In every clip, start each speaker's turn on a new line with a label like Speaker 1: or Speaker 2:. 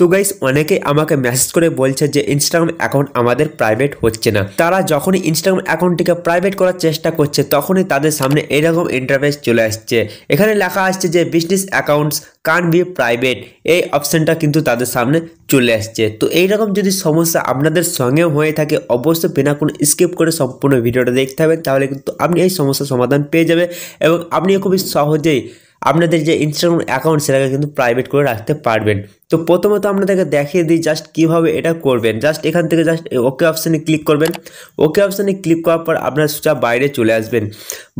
Speaker 1: তো গাইস অনেকে আমাকে মেসেজ করে বলছে যে ইনস্টাগ্রাম অ্যাকাউন্ট আমাদের প্রাইভেট হচ্ছে না তারা যখনই ইনস্টাগ্রাম অ্যাকাউন্টটিকে প্রাইভেট করার চেষ্টা করছে তখনই তাদের সামনে এরকম ইন্টারফেস চলে আসছে এখানে লেখা আসছে যে business accounts can be private এই অপশানটা কিন্তু তাদের সামনে চলে আসছে তো এইরকম যদি সমস্যা আপনাদের সঙ্গেও হয়ে থাকে অবশ্যই বিনা কোনো স্কিপ করে সম্পূর্ণ ভিডিওটা দেখতে হবে তাহলে কিন্তু আপনি এই সমস্যার সমাধান পেয়ে যাবে এবং আপনি খুবই সহজেই আপনাদের যে ইনস্টাগ্রাম অ্যাকাউন্ট সেটাকে কিন্তু প্রাইভেট করে রাখতে পারবেন তো প্রথমত আপনাদেরকে দেখিয়ে দিই জাস্ট কীভাবে এটা করবেন জাস্ট এখান থেকে জাস্ট ওকে অপশানে ক্লিক করবেন ওকে অপশানে ক্লিক করার পর আপনার সোজা বাইরে চলে আসবেন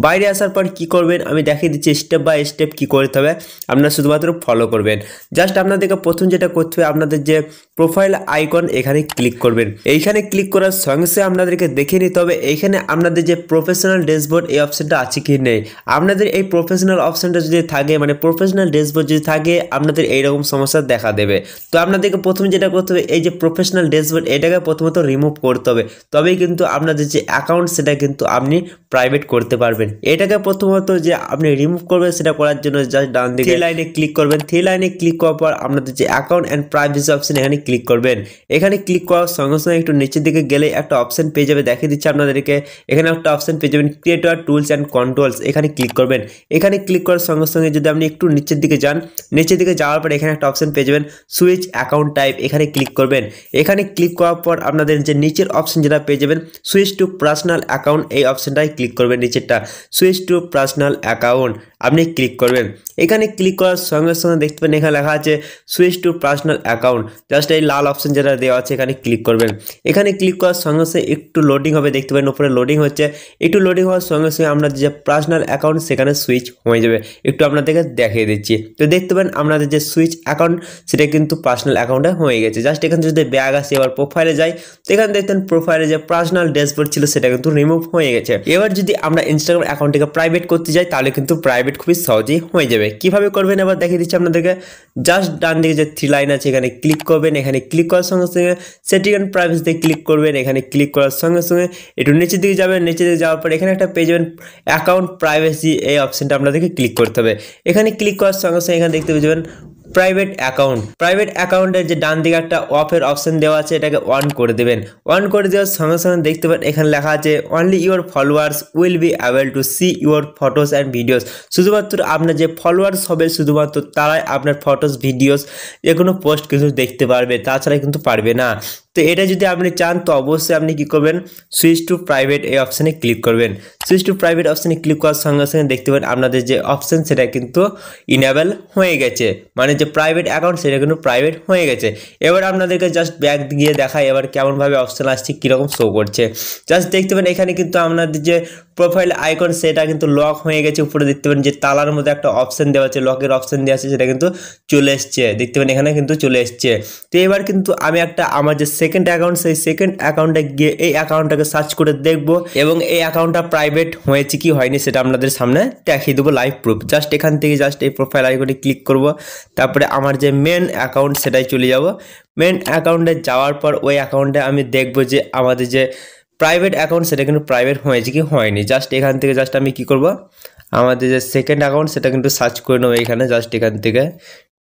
Speaker 1: বাইরে আসার পর কি করবেন আমি দেখিয়ে দিচ্ছি স্টেপ বাই স্টেপ কী করতে হবে আপনার শুধুমাত্র ফলো করবেন জাস্ট আপনাদেরকে প্রথম যেটা করতে হবে আপনাদের যে প্রোফাইল আইকন এখানে ক্লিক করবেন এইখানে ক্লিক করার সঙ্গে সঙ্গে আপনাদেরকে দেখে নিতে হবে এইখানে আপনাদের যে প্রফেশনাল ড্যাশবোর্ড এই অপশানটা আছে কি নেই আপনাদের এই প্রফেশনাল অপশানটা যদি থাকে মানে প্রফেশনাল ড্যাশবোর্ড যদি থাকে আপনাদের এইরকম সমস্যা দেখা দেবে তো আপনাদেরকে প্রথমে যেটা করতে হবে এই যে প্রফেশনাল ড্যাশবোর্ড এটাকে প্রথমত রিমুভ করতে হবে তবেই কিন্তু আপনাদের যে অ্যাকাউন্ট সেটা কিন্তু আপনি প্রাইভেট করতে পারবেন এটাকে প্রথমত যে আপনি রিমুভ করবেন সেটা করার জন্য জাস্ট ডান দিকে লাইনে ক্লিক করবেন থ্রি লাইনে ক্লিক করার পর আপনাদের যে অ্যাকাউন্ট অ্যান্ড প্রাইভেসি অপশন এখানে ক্লিক করবেন এখানে ক্লিক করার সঙ্গে সঙ্গে একটু নিচের দিকে গেলে একটা অপশন পেয়ে যাবে দেখিয়ে দিচ্ছে আপনাদেরকে এখানে একটা অপশন পেয়ে যাবেন ক্রিয়েটর টুলস অ্যান্ড কন্ট্রোলস এখানে ক্লিক করবেন এখানে ক্লিক করার সঙ্গে সঙ্গে সঙ্গে যদি আপনি একটু নিচের দিকে যান নিচের দিকে যাওয়ার পর এখানে একটা অপশন পেয়ে যাবেন সুইচ অ্যাকাউন্ট টাইপ এখানে ক্লিক করবেন এখানে ক্লিক করার পর আপনাদের যে নিচের অপশন যেটা পেয়ে যাবেন সুইচ টু পার্সোনাল অ্যাকাউন্ট এই অপশনটায় ক্লিক করবেন নিচেরটা সুইচ টু পার্সোনাল অ্যাকাউন্ট আপনি ক্লিক করবেন এখানে ক্লিক করার সঙ্গে সঙ্গে দেখতে পাবেন এখানে লেখা আছে switch to personal account just এই লাল অপশন যেটা দেওয়া আছে এখানে ক্লিক করবেন এখানে ক্লিক করার সঙ্গে সঙ্গে একটু লোডিং হবে দেখতে পেন উপরে লোডিং হচ্ছে একটু লোডিং হওয়ার সঙ্গে সঙ্গে আপনার যে পার্সোনাল অ্যাকাউন্ট সেখানে সুইচ হয়ে যাবে একটু আপনাদেরকে দেখিয়ে দিচ্ছি তো দেখতে পারেন আপনাদের যে সুইচ অ্যাকাউন্ট সেটা কিন্তু পার্সোনাল অ্যাকাউন্টে হয়ে গেছে জাস্ট এখান থেকে যদি ব্যাগ আসে এবার প্রোফাইলে যাই তো এখানে দেখতেন প্রোফাইলে যে পার্সোনাল ড্যাশবোর্ড ছিল সেটা কিন্তু রিমুভ হয়ে গেছে এবার যদি আমরা ইনস্টাগ্রাম অ্যাকাউন্টটিকে প্রাইভেট করতে যাই তাহলে কিন্তু প্রাইভেট খুবই সহজেই হয়ে যাবে কিভাবে করবেন এবার দেখিয়ে দিচ্ছি আপনাদেরকে জাস্ট ডান দিকে যে থ্রি লাইন আছে এখানে ক্লিক করবেন এখানে ক্লিক করার সঙ্গে সঙ্গে সেটিং অ্যান্ড প্রাইভেসিতে ক্লিক করবেন এখানে ক্লিক করার সঙ্গে সঙ্গে একটু নিচের দিকে যাবেন নিচে দিকে যাওয়ার পর এখানে একটা পেয়ে যাবেন অ্যাকাউন্ট প্রাইভেসি এই অপশানটা আপনাদেরকে ক্লিক করতে হবে এখানে ক্লিক করার সঙ্গে সঙ্গে এখানে দেখতে পেয়ে যাবেন প্রাইভেট অ্যাকাউন্ট প্রাইভেট অ্যাকাউন্টের যে ডান দিকে একটা অফের অপশন দেওয়া আছে এটাকে অন করে দেবেন অন করে দেওয়ার সঙ্গে সঙ্গে দেখতে পাবেন এখানে লেখা আছে only your followers will be able to see your photos and videos শুধুমাত্র আপনার যে ফলোয়ার্স হবে শুধুমাত্র তারাই আপনার ফটোস ভিডিওস যে কোনো পোস্ট কিছু দেখতে পারবে তাছাড়া কিন্তু পারবে না তো এটা যদি আপনি চান তো অবশ্যই আপনি কি করবেন সুইচ টু প্রাইভেট এই অপশানে ক্লিক করবেন সুইচ টু প্রাইভেট অপশানে ক্লিক করার সঙ্গে সঙ্গে দেখতে পাবেন আপনাদের যে অপশান সেটা কিন্তু ইনেবল হয়ে গেছে মানে যে প্রাইভেট অ্যাকাউন্ট সেটা কিন্তু প্রাইভেট হয়ে গেছে এবার আপনাদেরকে জাস্ট ব্যাক গিয়ে দেখায় এবার কেমনভাবে অপশান আসছে কীরকম শো করছে জাস্ট দেখতে পাবেন এখানে কিন্তু আপনাদের যে প্রোফাইল আইকন সেটা কিন্তু লক হয়ে গেছে উপরে দেখতে পারেন যে তালার মধ্যে একটা অপশান দেওয়া আছে লকের অপশান দেওয়া আছে সেটা কিন্তু চলে এসছে দেখতে পারেন এখানে কিন্তু চলে এসছে তো এবার কিন্তু আমি একটা আমার যে সেকেন্ড অ্যাকাউন্ট সেই সেকেন্ড অ্যাকাউন্টে গিয়ে এই অ্যাকাউন্টটাকে সার্চ করে দেখবো এবং এই অ্যাকাউন্টটা প্রাইভেট হয়েছে কি হয়নি সেটা আপনাদের সামনে দেখিয়ে দেবো লাইভ প্রুফ জাস্ট এখান থেকে জাস্ট এই প্রোফাইল আইকনে ক্লিক করব তারপরে আমার যে মেন অ্যাকাউন্ট সেটাই চলে যাব মেন অ্যাকাউন্টে যাওয়ার পর ওই অ্যাকাউন্টে আমি দেখব যে আমাদের যে প্রাইভেট অ্যাকাউন্ট সেটা কিন্তু প্রাইভেট হয়েছে কি হয়নি জাস্ট এখান থেকে জাস্ট আমি কি করব আমাদের যে সেকেন্ড অ্যাকাউন্ট সেটা কিন্তু সার্চ করে নেবো এখানে জাস্ট এখান থেকে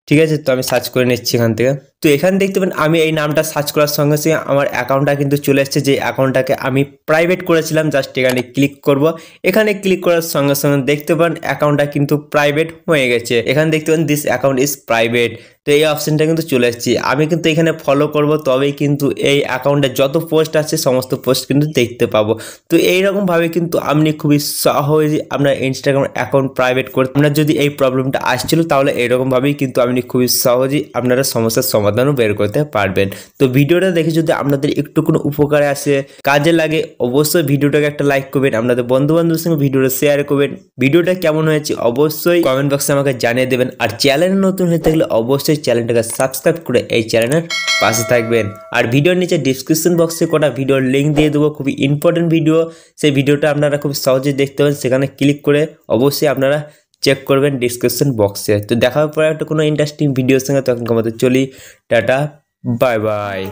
Speaker 1: ঠিক আছে তো আমি সার্চ করে নিচ্ছি এখান থেকে তো এখানে দেখতে পান আমি এই নামটা সার্চ করার সঙ্গে সঙ্গে আমার অ্যাকাউন্টটা কিন্তু চলে এসছে যে অ্যাকাউন্টটাকে আমি প্রাইভেট করেছিলাম জাস্ট এখানে ক্লিক করব এখানে ক্লিক করার সঙ্গে সঙ্গে দেখতে পান অ্যাকাউন্টটা কিন্তু প্রাইভেট হয়ে গেছে এখানে দেখতে পান দিস অ্যাকাউন্ট ইজ প্রাইভেট তো এই অপশানটা কিন্তু চলে এসেছি আমি কিন্তু এখানে ফলো করব তবেই কিন্তু এই অ্যাকাউন্টে যত পোস্ট আছে সমস্ত পোস্ট কিন্তু দেখতে পাবো তো এইরকমভাবে কিন্তু আপনি খুবই সহজে আপনার ইনস্টাগ্রাম অ্যাকাউন্ট প্রাইভেট করতে আপনার যদি এই প্রবলেমটা আসছিল তাহলে এইরকমভাবেই কিন্তু আপনি খুবই সহজেই আপনারা সমস্যার সমাধান সমাধানও বের করতে পারবেন তো ভিডিওটা দেখে যদি আপনাদের একটু কোনো উপকারে আসে কাজে লাগে অবশ্যই ভিডিওটাকে একটা লাইক করবেন আপনাদের বন্ধু বান্ধবের সঙ্গে ভিডিওটা শেয়ার করবেন ভিডিওটা কেমন হয়েছে অবশ্যই কমেন্ট বক্সে আমাকে জানিয়ে দেবেন আর চ্যানেল নতুন হয়ে থাকলে অবশ্যই চ্যানেলটাকে সাবস্ক্রাইব করে এই চ্যানেলের পাশে থাকবেন আর ভিডিওর নিচে ডিসক্রিপশন বক্সে কটা ভিডিওর লিঙ্ক দিয়ে দেবো খুবই ইম্পর্টেন্ট ভিডিও সেই ভিডিওটা আপনারা খুব সহজে দেখতে পাবেন সেখানে ক্লিক করে অবশ্যই আপনারা চেক করবেন ডিসক্রিপশন বক্সে তো দেখার পরে একটা কোনো ইন্টারেস্টিং ভিডিওর সঙ্গে তখন কমাতে চলি টাটা বাই বাই